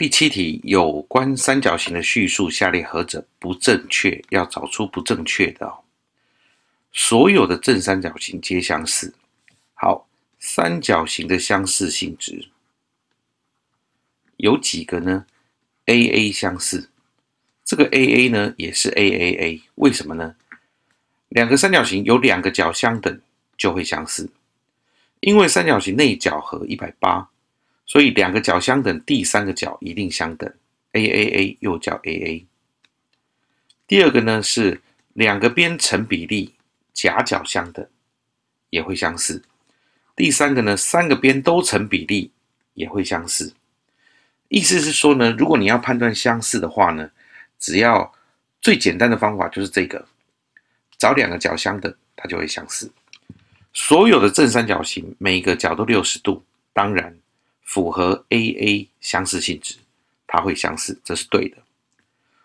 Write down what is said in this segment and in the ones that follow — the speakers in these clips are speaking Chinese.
第七题有关三角形的叙述，下列何者不正确？要找出不正确的哦。所有的正三角形皆相似。好，三角形的相似性质有几个呢？AA 相似，这个 AA 呢也是 AAA，为什么呢？两个三角形有两个角相等就会相似，因为三角形内角和一百八。所以两个角相等，第三个角一定相等。A A A 又叫 A A。第二个呢是两个边成比例，夹角相等也会相似。第三个呢，三个边都成比例也会相似。意思是说呢，如果你要判断相似的话呢，只要最简单的方法就是这个，找两个角相等，它就会相似。所有的正三角形，每一个角都六十度，当然。符合 A A 相似性质，它会相似，这是对的。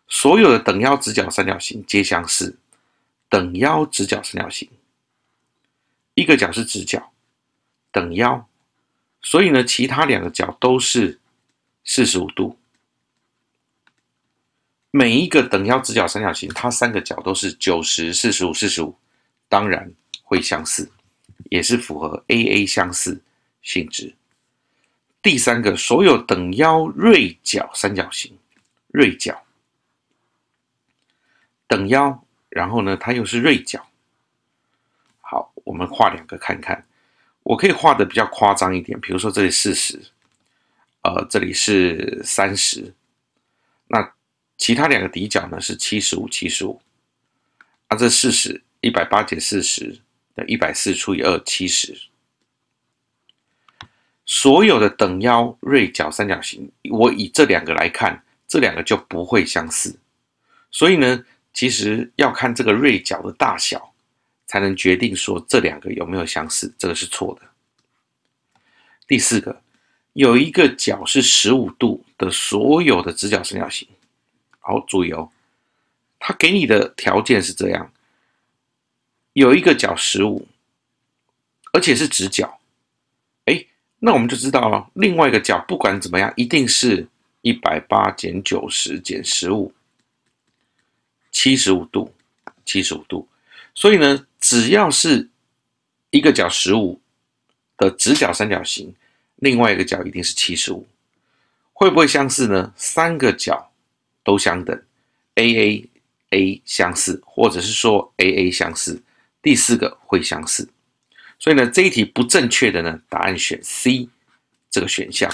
所有的等腰直角三角形皆相似。等腰直角三角形，一个角是直角，等腰，所以呢，其他两个角都是四十五度。每一个等腰直角三角形，它三个角都是九十、四十五、四十五，当然会相似，也是符合 A A 相似性质。第三个，所有等腰锐角三角形，锐角，等腰，然后呢，它又是锐角。好，我们画两个看看，我可以画的比较夸张一点，比如说这里四十，呃，这里是三十，那其他两个底角呢是七十五、七十五，那这四十，一百八减四十，于一百四除以二，七十。所有的等腰锐角三角形，我以这两个来看，这两个就不会相似。所以呢，其实要看这个锐角的大小，才能决定说这两个有没有相似。这个是错的。第四个，有一个角是十五度的所有的直角三角形。好，注意哦，他给你的条件是这样，有一个角十五，而且是直角。那我们就知道了，另外一个角不管怎么样，一定是一百八减九十减十五，七十五度，七十五度。所以呢，只要是一个角十五的直角三角形，另外一个角一定是七十五，会不会相似呢？三个角都相等，A A A 相似，或者是说 A A 相似，第四个会相似。所以呢，这一题不正确的呢，答案选 C 这个选项。